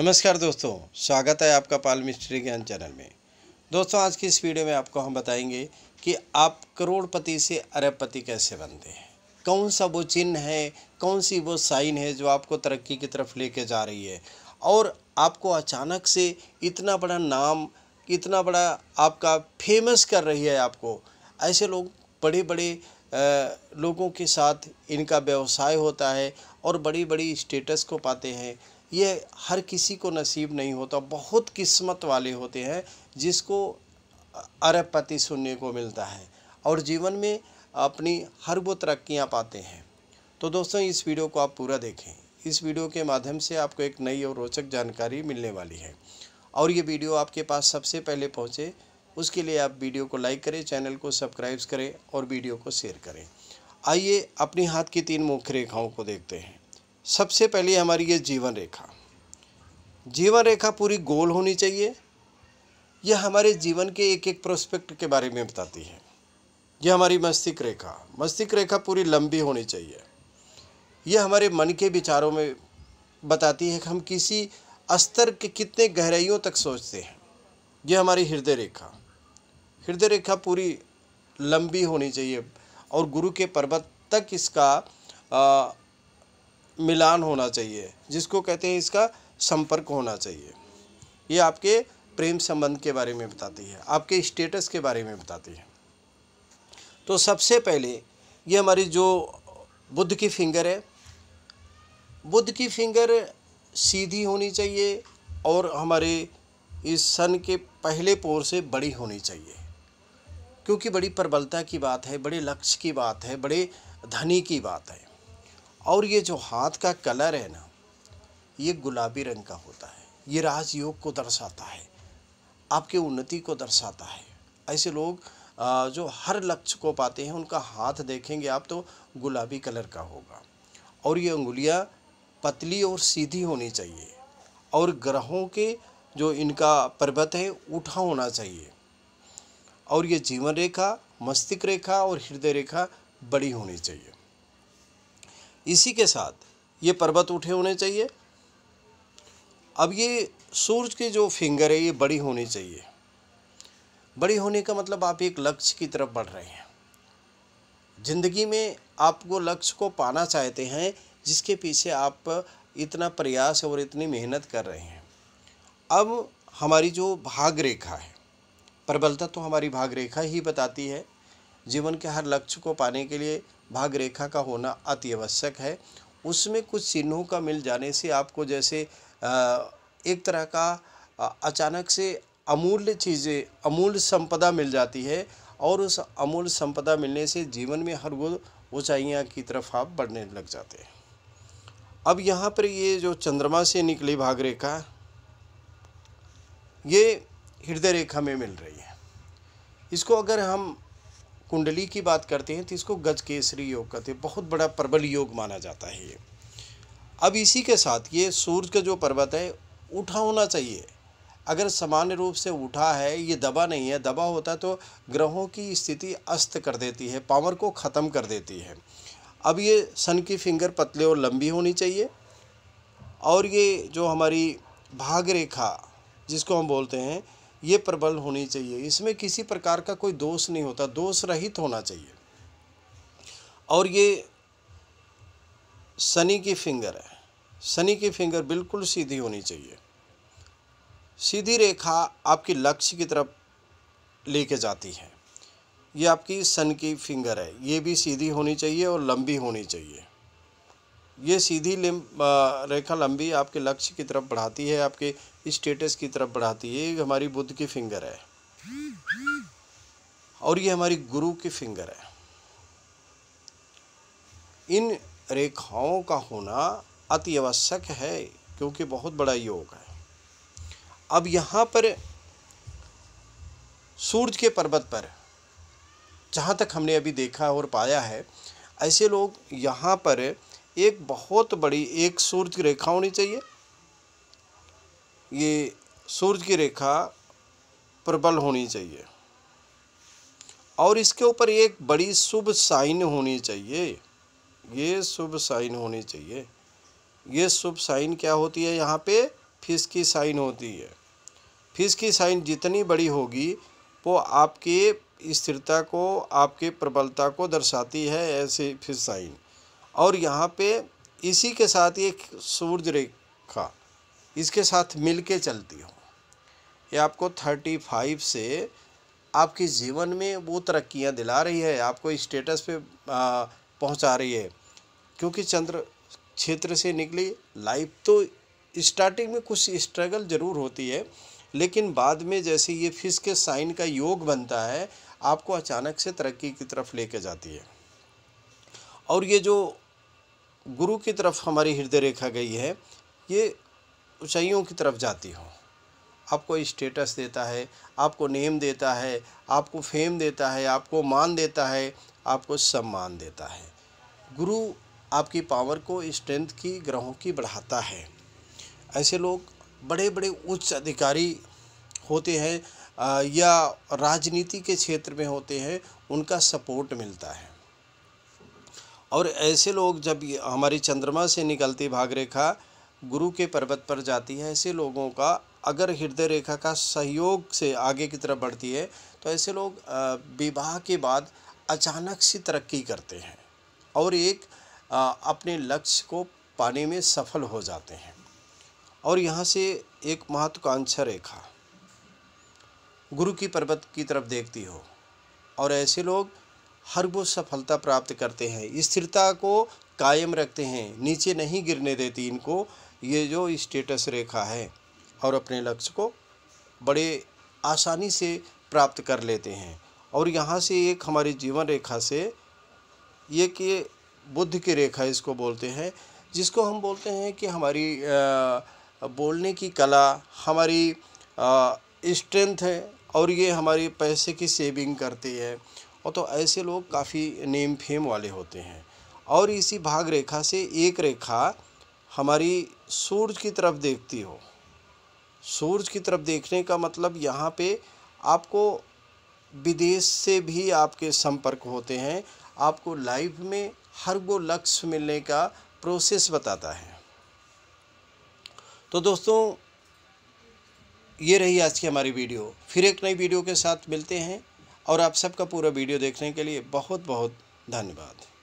नमस्कार दोस्तों स्वागत है आपका पाल मिस्ट्री ज्ञान चैनल में दोस्तों आज की इस वीडियो में आपको हम बताएंगे कि आप करोड़पति से अरबपति कैसे बनते हैं कौन सा वो चिन्ह है कौन सी वो साइन है जो आपको तरक्की की तरफ लेके जा रही है और आपको अचानक से इतना बड़ा नाम इतना बड़ा आपका फेमस कर रही है आपको ऐसे लोग बड़े बड़े लोगों के साथ इनका व्यवसाय होता है और बड़ी बड़ी स्टेटस को पाते हैं ये हर किसी को नसीब नहीं होता बहुत किस्मत वाले होते हैं जिसको अरबपति सुनने को मिलता है और जीवन में अपनी हर वो तरक्कियाँ पाते हैं तो दोस्तों इस वीडियो को आप पूरा देखें इस वीडियो के माध्यम से आपको एक नई और रोचक जानकारी मिलने वाली है और ये वीडियो आपके पास सबसे पहले पहुँचे उसके लिए आप वीडियो को लाइक करें चैनल को सब्सक्राइब करें और वीडियो को शेयर करें आइए अपने हाथ की तीन मुख्य रेखाओं को देखते हैं सबसे पहले हमारी ये जीवन रेखा जीवन रेखा पूरी गोल होनी चाहिए यह हमारे जीवन के एक एक प्रोस्पेक्ट के बारे में बताती है यह हमारी मस्तिष्क रेखा मस्तिष्क रेखा पूरी लंबी होनी चाहिए यह हमारे मन के विचारों में बताती है कि हम किसी स्तर के कितने गहराइयों तक सोचते हैं यह हमारी हृदय रेखा हृदय रेखा पूरी लंबी होनी चाहिए और गुरु के पर्वत तक इसका मिलान होना चाहिए जिसको कहते हैं इसका संपर्क होना चाहिए ये आपके प्रेम संबंध के बारे में बताती है आपके स्टेटस के बारे में बताती है तो सबसे पहले ये हमारी जो बुद्ध की फिंगर है बुद्ध की फिंगर सीधी होनी चाहिए और हमारे इस सन के पहले पोर से बड़ी होनी चाहिए क्योंकि बड़ी प्रबलता की बात है बड़े लक्ष्य की बात है बड़े धनी की बात है और ये जो हाथ का कलर है ना ये गुलाबी रंग का होता है ये राजयोग को दर्शाता है आपके उन्नति को दर्शाता है ऐसे लोग जो हर लक्ष्य को पाते हैं उनका हाथ देखेंगे आप तो गुलाबी कलर का होगा और ये उंगलियाँ पतली और सीधी होनी चाहिए और ग्रहों के जो इनका पर्वत है उठा होना चाहिए और ये जीवन रेखा मस्तिष्क रेखा और हृदय रेखा बड़ी होनी चाहिए इसी के साथ ये पर्वत उठे होने चाहिए अब ये सूर्य के जो फिंगर है ये बड़ी होनी चाहिए बड़ी होने का मतलब आप एक लक्ष्य की तरफ बढ़ रहे हैं ज़िंदगी में आप वो लक्ष्य को पाना चाहते हैं जिसके पीछे आप इतना प्रयास और इतनी मेहनत कर रहे हैं अब हमारी जो भाग रेखा है प्रबलता तो हमारी भाग रेखा ही बताती है जीवन के हर लक्ष्य को पाने के लिए भाग रेखा का होना अति आवश्यक है उसमें कुछ चिन्हों का मिल जाने से आपको जैसे एक तरह का अचानक से अमूल्य चीज़ें अमूल्य संपदा मिल जाती है और उस अमूल्य संपदा मिलने से जीवन में हर वो ऊँचाइयाँ की तरफ आप बढ़ने लग जाते हैं अब यहाँ पर ये जो चंद्रमा से निकली भाग रेखा ये हृदय रेखा में मिल रही है इसको अगर हम कुंडली की बात करते हैं तो इसको गज केसरी योग कहते हैं बहुत बड़ा प्रबल योग माना जाता है ये अब इसी के साथ ये सूर्य का जो पर्वत है उठा होना चाहिए अगर सामान्य रूप से उठा है ये दबा नहीं है दबा होता तो ग्रहों की स्थिति अस्त कर देती है पावर को ख़त्म कर देती है अब ये सन की फिंगर पतले और लंबी होनी चाहिए और ये जो हमारी भाग रेखा जिसको हम बोलते हैं ये प्रबल होनी चाहिए इसमें किसी प्रकार का कोई दोष नहीं होता दोष रहित होना चाहिए और ये शनि की फिंगर है शनि की फिंगर बिल्कुल सीधी होनी चाहिए सीधी रेखा आपकी लक्ष्य की तरफ लेके जाती है ये आपकी सन की फिंगर है ये भी सीधी होनी चाहिए और लंबी होनी चाहिए ये सीधी लिम्ब रेखा लंबी आपके लक्ष्य की तरफ बढ़ाती है आपके स्टेटस की तरफ बढ़ाती है ये हमारी बुद्ध की फिंगर है और ये हमारी गुरु की फिंगर है इन रेखाओं का होना अति आवश्यक है क्योंकि बहुत बड़ा योग है अब यहाँ पर सूर्य के पर्वत पर जहाँ तक हमने अभी देखा और पाया है ऐसे लोग यहाँ पर एक बहुत बड़ी एक सूर्य की रेखा होनी चाहिए ये सूर्य की रेखा प्रबल होनी चाहिए और इसके ऊपर एक बड़ी शुभ साइन होनी चाहिए ये शुभ साइन होनी चाहिए ये शुभ साइन क्या होती है यहाँ पे फिस की साइन होती है फिस की साइन जितनी बड़ी होगी वो आपके स्थिरता को आपके प्रबलता को दर्शाती है ऐसे फिस साइन और यहाँ पे इसी के साथ ये सूर्य रेखा इसके साथ मिल के चलती हो ये आपको थर्टी फाइव से आपके जीवन में वो तरक्कियाँ दिला रही है आपको स्टेटस पे पहुँचा रही है क्योंकि चंद्र क्षेत्र से निकली लाइफ तो स्टार्टिंग में कुछ स्ट्रगल ज़रूर होती है लेकिन बाद में जैसे ये फिस के साइन का योग बनता है आपको अचानक से तरक्की की तरफ लेके जाती है और ये जो गुरु की तरफ हमारी हृदय रेखा गई है ये ऊंचाइयों की तरफ जाती हो आपको स्टेटस देता है आपको नेम देता है आपको फेम देता है आपको मान देता है आपको सम्मान देता है गुरु आपकी पावर को स्ट्रेंथ की ग्रहों की बढ़ाता है ऐसे लोग बड़े बड़े उच्च अधिकारी होते हैं या राजनीति के क्षेत्र में होते हैं उनका सपोर्ट मिलता है और ऐसे लोग जब हमारी चंद्रमा से निकलती भाग रेखा गुरु के पर्वत पर जाती है ऐसे लोगों का अगर हृदय रेखा का सहयोग से आगे की तरफ बढ़ती है तो ऐसे लोग विवाह के बाद अचानक सी तरक्की करते हैं और एक अपने लक्ष्य को पाने में सफल हो जाते हैं और यहाँ से एक महत्वाकांक्षा रेखा गुरु की पर्वत की तरफ देखती हो और ऐसे लोग हर वो सफलता प्राप्त करते हैं स्थिरता को कायम रखते हैं नीचे नहीं गिरने देती इनको ये जो स्टेटस रेखा है और अपने लक्ष्य को बड़े आसानी से प्राप्त कर लेते हैं और यहाँ से एक हमारी जीवन रेखा से ये कि बुद्ध की रेखा इसको बोलते हैं जिसको हम बोलते हैं कि हमारी बोलने की कला हमारी स्ट्रेंथ है और ये हमारी पैसे की सेविंग करती है और तो ऐसे लोग काफ़ी नेम फेम वाले होते हैं और इसी भाग रेखा से एक रेखा हमारी सूरज की तरफ देखती हो सूरज की तरफ देखने का मतलब यहाँ पे आपको विदेश से भी आपके संपर्क होते हैं आपको लाइफ में हर वो लक्ष्य मिलने का प्रोसेस बताता है तो दोस्तों ये रही आज की हमारी वीडियो फिर एक नई वीडियो के साथ मिलते हैं और आप सबका पूरा वीडियो देखने के लिए बहुत बहुत धन्यवाद